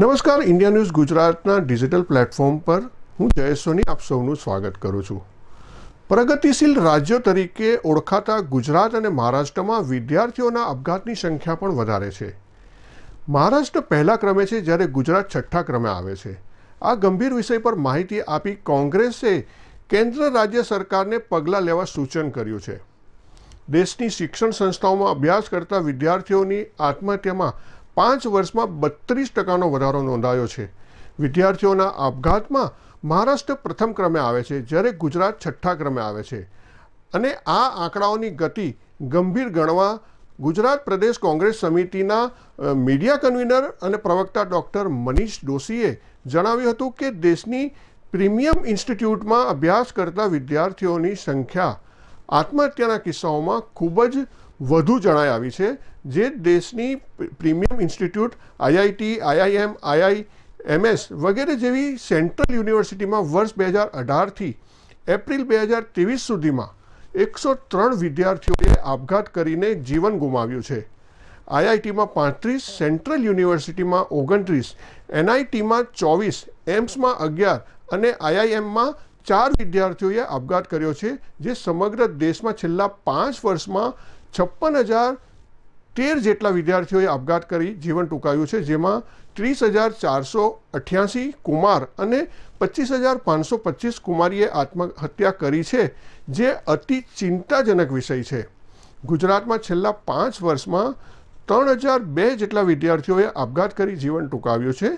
નમસ્કાર India news ગુજરાતના digital platform પર હું જયેશ સોની આપ સૌનું સ્વાગત કરું છું પ્રગતિશીલ રાજ્યો તરીકે ઓળખાતા ગુજરાત અને મહારાષ્ટ્રમાં વિદ્યાર્થીઓના અપઘાતની સંખ્યા પણ વધારે છે મહારાષ્ટ્ર પહેલા ક્રમે છે જ્યારે ગુજરાત છઠ્ઠા ક્રમે આવે છે આ ગંભીર વિષય પર માહિતી આપી કોંગ્રેસે કેન્દ્ર રાજ્ય સરકારને પગલાં લેવા સૂચન કર્યું છે દેશની શિક્ષણ સંસ્થાઓમાં અભ્યાસ કરતા વિદ્યાર્થીઓની આત્મહત્યામાં 5 વર્ષમાં 32% નો વધારો નોંધાયો છે વિદ્યાર્થીઓના આપઘાતમાં મહારાષ્ટ્ર પ્રથમ ક્રમે આવે છે જ્યારે ગુજરાત 6ઠ્ઠા ક્રમે આવે છે અને આ આંકડાઓની ગતિ ગંભીર ગણવા ગુજરાત પ્રદેશ કોંગ્રેસ સમિતિના મીડિયા કન્વીનર અને પ્રવક્તા ડોક્ટર મનીષ દોશીએ જણાવ્યું હતું કે દેશની પ્રીમિયમ ઇન્સ્ટિટ્યુટમાં અભ્યાસ કરતા વિદ્યાર્થીઓની સંખ્યા આત્મહત્યાના કિસ્સાઓમાં ખૂબ જ વધુ જણાઈ આવી છે જે દેશની premium institute IIT, IIM, IIMS વગેરે જેવી સેન્ટ્રલ યુનિવર્સિટીમાં વર્ષ 2018 થી એપ્રિલ 2023 સુધીમાં 103 વિદ્યાર્થીઓએ આબગાત કરીને જીવન ગુમાવ્યું છે IIT માં 35 સેન્ટ્રલ યુનિવર્સિટીમાં 29 NIT માં 24 IMS માં 11 અને IIM માં 4 વિદ્યાર્થીઓએ આબગાત કર્યો છે જે સમગ્ર દેશમાં છેલ્લા 5 વર્ષમાં છોપન હજાર 13 જેટલા વિદ્યાર્થીઓ એ આપઘат કરી જીવન ટુકાવ્યું છે જેમાં 30488 કુમાર અને 25525 કુમારીએ આત્મહત્યા કરી છે જે અતિ ચિંતાજનક વિષય છે ગુજરાતમાં છેલ્લા 5 વર્ષમાં 3002 જેટલા વિદ્યાર્થીઓ એ આપઘат કરી જીવન ટુકાવ્યું છે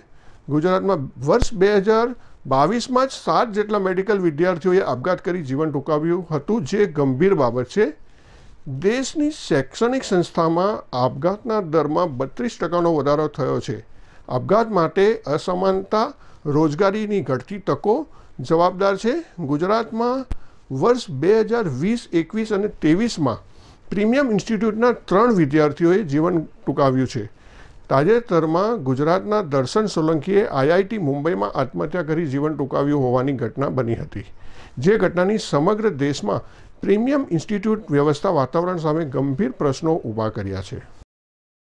ગુજરાતમાં વર્ષ 2022 માં જ 7 જેટલા મેડિકલ વિદ્યાર્થીઓ એ આપઘат કરી જીવન ટુકાવ્યું હતું જે ગંભીર બાબત છે દેશની શૈક્ષણિક સંસ્થામાં આપઘાતના દરમાં બત્રીસ ટકાનો વધારો થયો છે આપઘાત માટે અસમાનતા રોજગારીની ઘટતી તકો જવાબદાર છે ગુજરાતમાં વર્ષ બે હજાર વીસ એકવીસ અને ત્રેવીસમાં પ્રીમિયમ ઇન્સ્ટિટ્યૂટના ત્રણ વિદ્યાર્થીઓએ જીવન ટૂંકાવ્યું છે તાજેતરમાં ગુજરાતના દર્શન સોલંકીએ આઈઆઈટી મુંબઈમાં આત્મહત્યા કરી જીવન ટૂંકાવ્યું હોવાની ઘટના બની હતી જે ઘટનાની સમગ્ર દેશમાં પ્રીમિયમ ઇન્સ્ટિટ્યૂટ વ્યવસ્થા વાતાવરણ સામે ગંભીર પ્રશ્નો ઊભા કર્યા છે